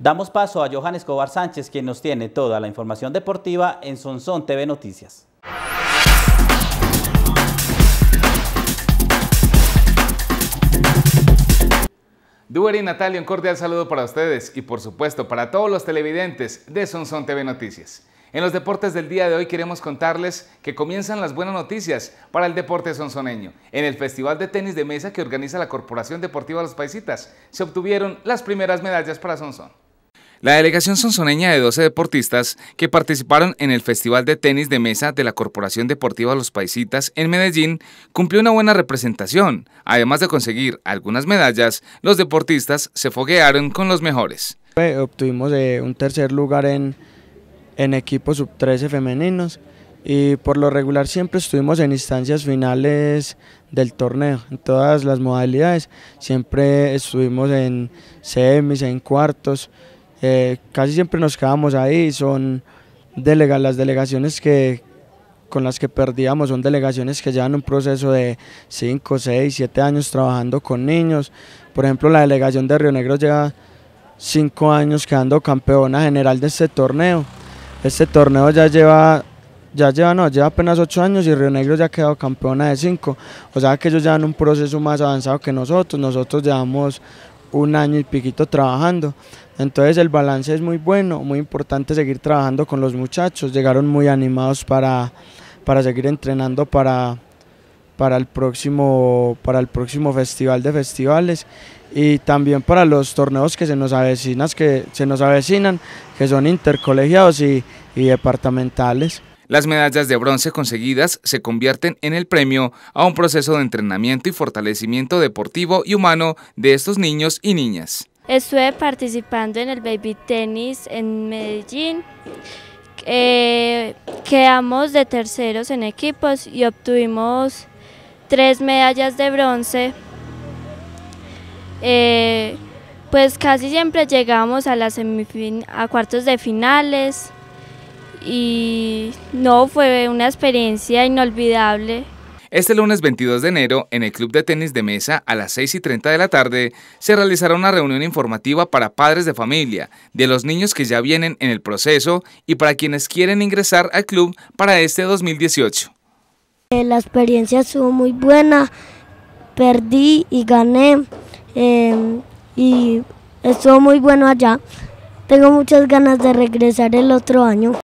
Damos paso a Johan Escobar Sánchez, quien nos tiene toda la información deportiva en Sonsón TV Noticias. Duer y Natalia, un cordial saludo para ustedes y por supuesto para todos los televidentes de Sonsón TV Noticias. En los deportes del día de hoy queremos contarles que comienzan las buenas noticias para el deporte sonsoneño. En el Festival de Tenis de Mesa que organiza la Corporación Deportiva Los Paisitas se obtuvieron las primeras medallas para Sonsón. La delegación sonsoneña de 12 deportistas que participaron en el Festival de Tenis de Mesa de la Corporación Deportiva Los Paisitas en Medellín cumplió una buena representación. Además de conseguir algunas medallas, los deportistas se foguearon con los mejores. Pues, obtuvimos eh, un tercer lugar en, en equipos sub-13 femeninos y por lo regular siempre estuvimos en instancias finales del torneo, en todas las modalidades. Siempre estuvimos en semis, en cuartos. Eh, casi siempre nos quedamos ahí, son las delegaciones que con las que perdíamos son delegaciones que llevan un proceso de 5, 6, 7 años trabajando con niños. Por ejemplo, la delegación de Río Negro lleva 5 años quedando campeona general de este torneo. Este torneo ya lleva ya lleva, no, lleva apenas 8 años y Río Negro ya ha quedado campeona de 5. O sea que ellos llevan un proceso más avanzado que nosotros. Nosotros llevamos un año y piquito trabajando. Entonces el balance es muy bueno, muy importante seguir trabajando con los muchachos. Llegaron muy animados para, seguir entrenando para, para, el próximo, para el próximo festival de festivales y también para los torneos que se nos que se nos avecinan, que son intercolegiados y, y departamentales. Las medallas de bronce conseguidas se convierten en el premio a un proceso de entrenamiento y fortalecimiento deportivo y humano de estos niños y niñas. Estuve participando en el baby tenis en Medellín. Eh, quedamos de terceros en equipos y obtuvimos tres medallas de bronce. Eh, pues casi siempre llegamos a, a cuartos de finales y no, fue una experiencia inolvidable. Este lunes 22 de enero, en el Club de Tenis de Mesa, a las 6 y 30 de la tarde, se realizará una reunión informativa para padres de familia, de los niños que ya vienen en el proceso y para quienes quieren ingresar al club para este 2018. Eh, la experiencia estuvo muy buena, perdí y gané em, y estuvo muy bueno allá. Tengo muchas ganas de regresar el otro año.